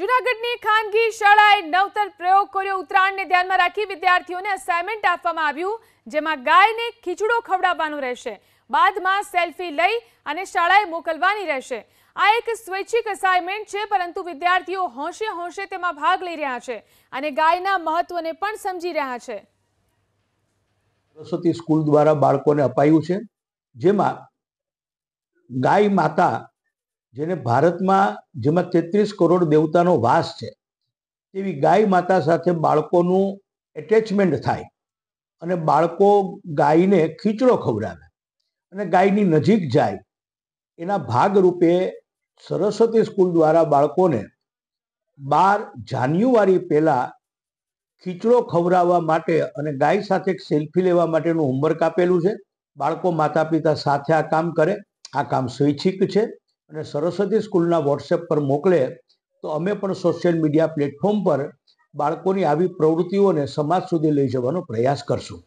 જુનાગઢની ખાનગી શાળાએ નવતર પ્રયોગ કર્યો ઉત્તરાયણને ધ્યાનમાં રાખી વિદ્યાર્થીઓને અસાઇનમેન્ટ આપવામાં આવ્યું જેમાં ગાયને ખીચડો ખવડાવવાનું રહેશે બાદમાં સેલ્ફી લઈ અને શાળાએ મોકલવાની રહેશે આ એક સ્વૈચ્છિક અસાઇનમેન્ટ છે પરંતુ વિદ્યાર્થીઓ હોંશે હોંશે તેમાં ભાગ લઈ રહ્યા છે અને ગાયના મહત્વને પણ સમજી રહ્યા છે સરસ્વતી સ્કૂલ દ્વારા બાળકોને અપાયું છે જેમાં ગાય માતા જેને ભારતમાં જેમાં તેત્રીસ કરોડ દેવતાનો વાસ છે તેવી ગાય માતા સાથે બાળકોનું એટેચમેન્ટ થાય અને બાળકો ગાયને ખીચડો ખવડાવે અને ગાયની નજીક જાય એના ભાગરૂપે સરસ્વતી સ્કૂલ દ્વારા બાળકોને બાર જાન્યુઆરી પહેલાં ખીચડો ખવડાવવા માટે અને ગાય સાથે એક સેલ્ફી લેવા માટેનું હોમવર્ક આપેલું છે બાળકો માતા પિતા સાથે આ કામ કરે આ કામ સ્વૈચ્છિક છે અને સરસ્વતી સ્કૂલના વોટ્સએપ પર મોકલે તો અમે પણ સોશિયલ મીડિયા પ્લેટફોર્મ પર બાળકોની આવી પ્રવૃત્તિઓને સમાજ સુધી લઈ જવાનો પ્રયાસ કરશું